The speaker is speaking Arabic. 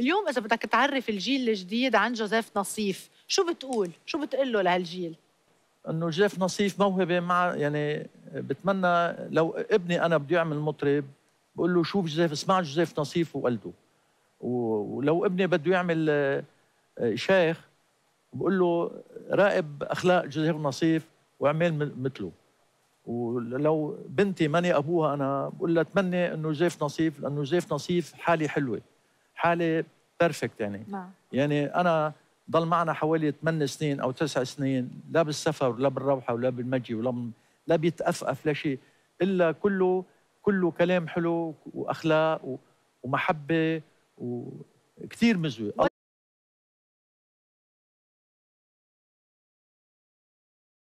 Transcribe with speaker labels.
Speaker 1: اليوم اذا بدك تعرف الجيل الجديد عن جوزيف نصيف شو بتقول شو بتقول له لهالجيل
Speaker 2: انه جوزيف نصيف موهبه مع يعني بتمنى لو ابني انا بده يعمل مطرب بقول له شوف جوزيف اسمع جوزيف نصيف وقلده ولو ابني بده يعمل آه، شيخ بقول له راقب اخلاق جوزيف نصيف واعمل مثله ولو بنتي ماني ابوها انا بقول لها اتمنى انه جوزيف نصيف لانه جوزيف نصيف حالي حلوه حاله بيرفكت يعني نعم. يعني انا ضل معنا حوالي 8 سنين او 9 سنين لا بالسفر ولا بالروحه ولا بالمجي ولا لا بيتأفأف لا شيء الا كله كله كلام حلو واخلاق ومحبه
Speaker 3: وكثير مزوي